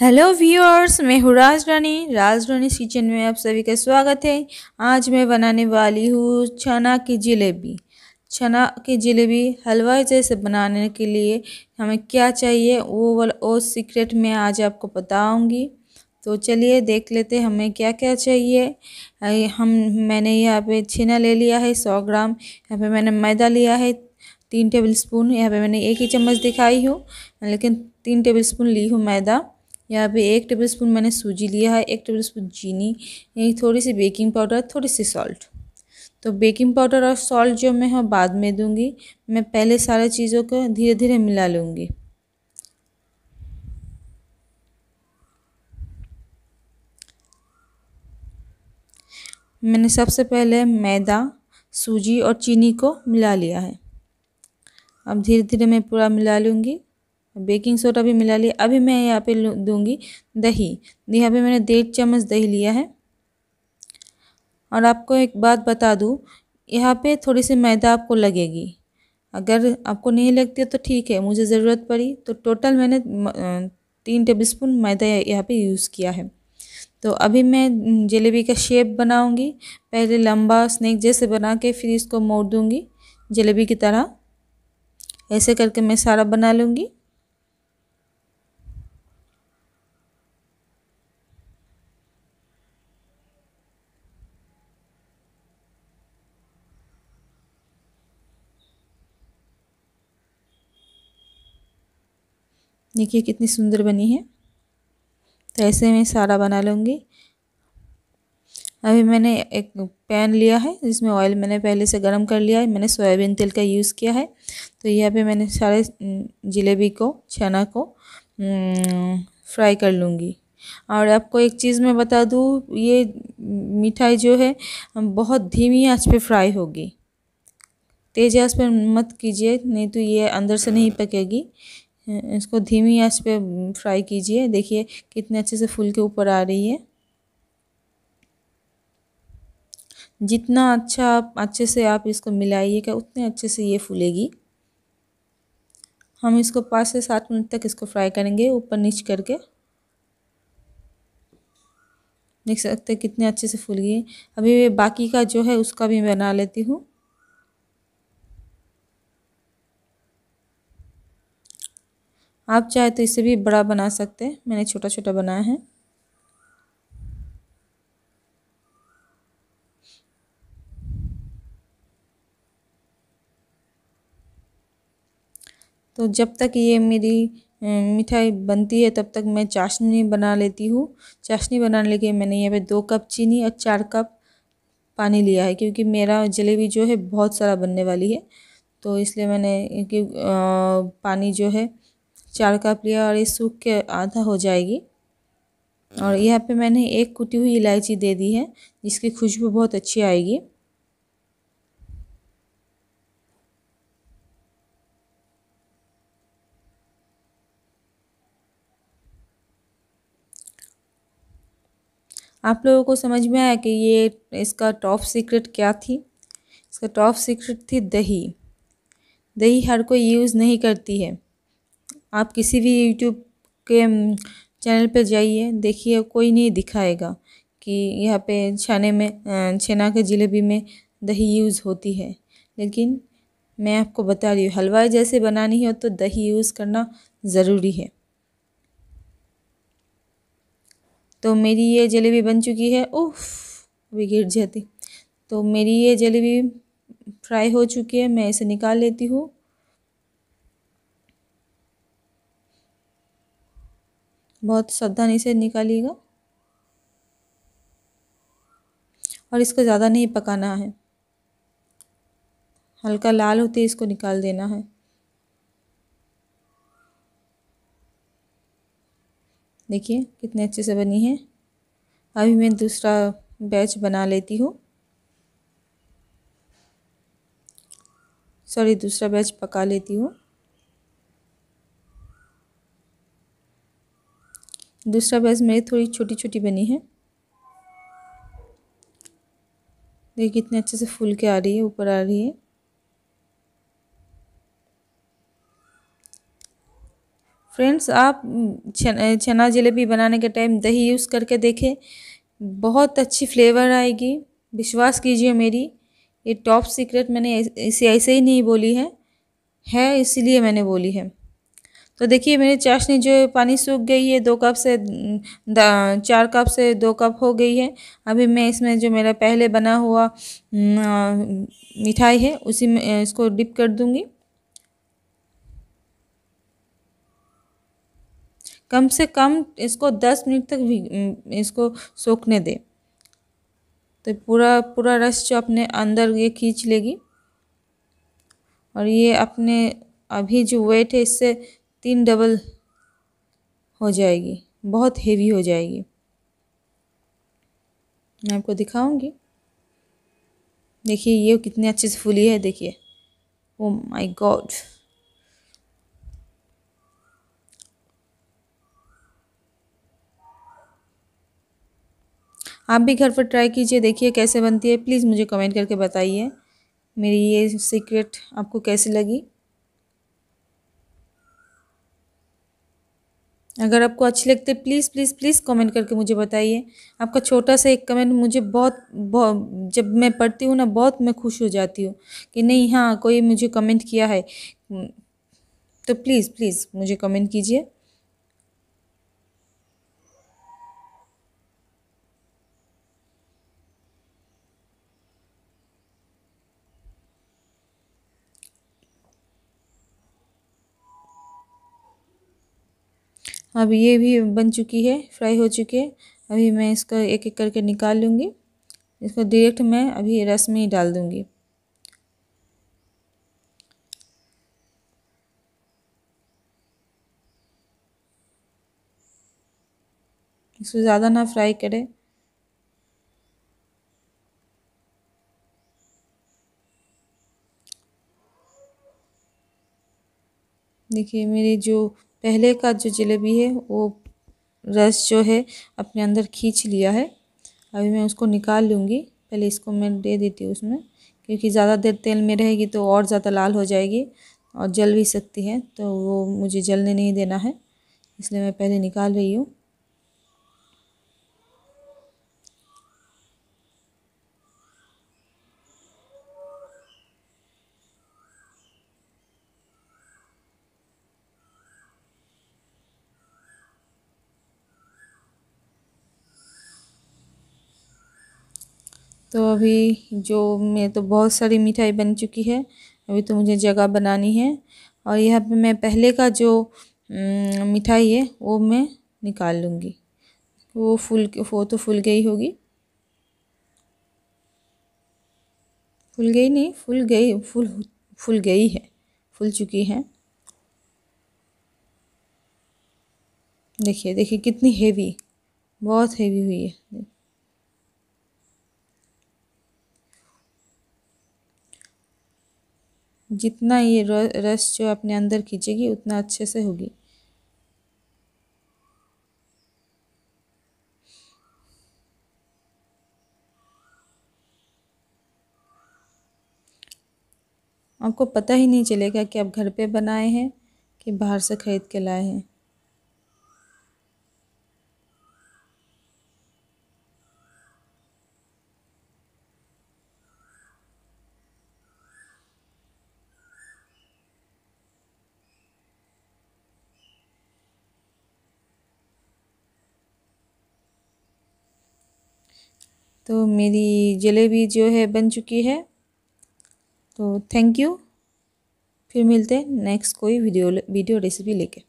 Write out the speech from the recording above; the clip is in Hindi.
हेलो व्यूअर्स मैं हूँ राज रानी राज रानी किचन में आप सभी का स्वागत है आज मैं बनाने वाली हूँ छना की जलेबी छना की जलेबी हलवा जैसे बनाने के लिए हमें क्या चाहिए वो वाला वो सीक्रेट मैं आज आपको बताऊँगी तो चलिए देख लेते हमें क्या क्या चाहिए हम मैंने यहाँ पे छना ले लिया है सौ ग्राम यहाँ पे मैंने मैदा लिया है तीन टेबल स्पून यहाँ पर मैंने एक ही चम्मच दिखाई हूँ लेकिन तीन टेबल स्पून ली हूँ मैदा यहाँ पे एक टेबल स्पून मैंने सूजी लिया है एक टेबल स्पून चीनी थोड़ी सी बेकिंग पाउडर थोड़ी सी सॉल्ट तो बेकिंग पाउडर और सॉल्ट जो मैं हम बाद में दूंगी मैं पहले सारे चीज़ों को धीरे धीरे मिला लूँगी मैंने सबसे पहले मैदा सूजी और चीनी को मिला लिया है अब धीरे धीरे मैं पूरा मिला लूँगी बेकिंग सोडा भी मिला लिया अभी मैं यहाँ पे दूंगी दही यहाँ पे मैंने डेढ़ चम्मच दही लिया है और आपको एक बात बता दूँ यहाँ पे थोड़ी सी मैदा आपको लगेगी अगर आपको नहीं लगती तो ठीक है मुझे ज़रूरत पड़ी तो टोटल मैंने तीन टेबलस्पून मैदा यहाँ पे यूज़ किया है तो अभी मैं जलेबी का शेप बनाऊंगी पहले लंबा स्नैक जैसे बना के फिर इसको मोड़ दूंगी जलेबी की तरह ऐसे करके मैं सारा बना लूँगी देखिए कितनी सुंदर बनी है तो ऐसे मैं सारा बना लूँगी अभी मैंने एक पैन लिया है जिसमें ऑयल मैंने पहले से गर्म कर लिया है मैंने सोयाबीन तेल का यूज़ किया है तो यहाँ पे मैंने सारे जलेबी को छना को फ्राई कर लूँगी और आपको एक चीज़ मैं बता दूँ ये मिठाई जो है बहुत धीमी आँच पे फ्राई होगी तेज़ आंच पर मत कीजिए नहीं तो ये अंदर से नहीं पकेगी इसको धीमी आंच पे फ्राई कीजिए देखिए कितने अच्छे से फूल के ऊपर आ रही है जितना अच्छा आप अच्छे से आप इसको मिलाइएगा उतने अच्छे से ये फूलेगी हम इसको पाँच से सात मिनट तक इसको फ्राई करेंगे ऊपर नीच करके देख सकते हैं कितने अच्छे से फूल गई अभी बाकी का जो है उसका भी बना लेती हूँ आप चाहे तो इसे भी बड़ा बना सकते हैं मैंने छोटा छोटा बनाया है तो जब तक ये मेरी मिठाई बनती है तब तक मैं चाशनी बना लेती हूँ चाशनी बनाने के लिए मैंने यहाँ पे दो कप चीनी और चार कप पानी लिया है क्योंकि मेरा जलेबी जो है बहुत सारा बनने वाली है तो इसलिए मैंने पानी जो है चार कप लिया और ये सूख के आधा हो जाएगी और यहाँ पे मैंने एक कुटी हुई इलायची दे दी है जिसकी खुशबू बहुत अच्छी आएगी आप लोगों को समझ में आया कि ये इसका टॉप सीक्रेट क्या थी इसका टॉप सीक्रेट थी दही दही हर कोई यूज़ नहीं करती है आप किसी भी यूट्यूब के चैनल पर जाइए देखिए कोई नहीं दिखाएगा कि यहाँ पे छाने में छेना के जलेबी में दही यूज़ होती है लेकिन मैं आपको बता रही हूँ हलवाई जैसे बनानी हो तो दही यूज़ करना ज़रूरी है तो मेरी ये जलेबी बन चुकी है ओह अभी गिर जाती तो मेरी ये जलेबी फ्राई हो चुकी है मैं इसे निकाल लेती हूँ बहुत सावधानी से निकालिएगा और इसको ज़्यादा नहीं पकाना है हल्का लाल होते इसको निकाल देना है देखिए कितने अच्छे से बनी है अभी मैं दूसरा बैच बना लेती हूँ सॉरी दूसरा बैच पका लेती हूँ दूसरा बैच मेरी थोड़ी छोटी छोटी बनी है देखिए कितने अच्छे से फूल के आ रही है ऊपर आ रही है फ्रेंड्स आप छना जलेबी बनाने के टाइम दही यूज़ करके देखें बहुत अच्छी फ्लेवर आएगी विश्वास कीजिए मेरी ये टॉप सीक्रेट मैंने इसे ऐसे ही नहीं बोली है है इसीलिए मैंने बोली है तो देखिए मेरी चाशनी जो पानी सूख गई है दो कप से चार कप से दो कप हो गई है अभी मैं इसमें जो मेरा पहले बना हुआ मिठाई है उसी में इसको डिप कर दूंगी कम से कम इसको दस मिनट तक भी इसको सोखने दे तो पूरा पूरा रस जो अपने अंदर ये खींच लेगी और ये अपने अभी जो वेट है इससे तीन डबल हो जाएगी बहुत हेवी हो जाएगी मैं आपको दिखाऊंगी देखिए ये कितने अच्छे से फूली है देखिए ओ माय गॉड आप भी घर पर ट्राई कीजिए देखिए कैसे बनती है प्लीज़ मुझे कमेंट करके बताइए मेरी ये सीक्रेट आपको कैसी लगी अगर आपको अच्छी लगती है प्लीज़ प्लीज़ प्लीज़ कमेंट करके मुझे बताइए आपका छोटा सा एक कमेंट मुझे बहुत बहुत जब मैं पढ़ती हूँ ना बहुत मैं खुश हो जाती हूँ कि नहीं हाँ कोई मुझे कमेंट किया है तो प्लीज़ प्लीज़ मुझे कमेंट कीजिए अब ये भी बन चुकी है फ्राई हो चुकी है अभी मैं इसको एक एक करके निकाल लूँगी इसको डायरेक्ट मैं अभी रस में ही डाल दूँगी इसको ज़्यादा ना फ्राई करें देखिए मेरी जो पहले का जो जलेबी है वो रस जो है अपने अंदर खींच लिया है अभी मैं उसको निकाल लूँगी पहले इसको मैं दे देती हूँ उसमें क्योंकि ज़्यादा देर तेल में रहेगी तो और ज़्यादा लाल हो जाएगी और जल भी सकती है तो वो मुझे जलने नहीं देना है इसलिए मैं पहले निकाल रही हूँ तो अभी जो मैं तो बहुत सारी मिठाई बन चुकी है अभी तो मुझे जगह बनानी है और यहाँ पे मैं पहले का जो मिठाई है वो मैं निकाल लूँगी वो फूल वो तो फूल गई होगी फूल गई नहीं फूल गई फूल फूल गई है फूल चुकी है देखिए देखिए कितनी हेवी बहुत हेवी हुई है जितना ये रस जो अपने अंदर खींचेगी उतना अच्छे से होगी आपको पता ही नहीं चलेगा कि आप घर पे बनाए हैं कि बाहर से ख़रीद के लाए हैं तो मेरी जलेबी जो है बन चुकी है तो थैंक यू फिर मिलते हैं नेक्स्ट कोई वीडियो वीडियो रेसिपी लेके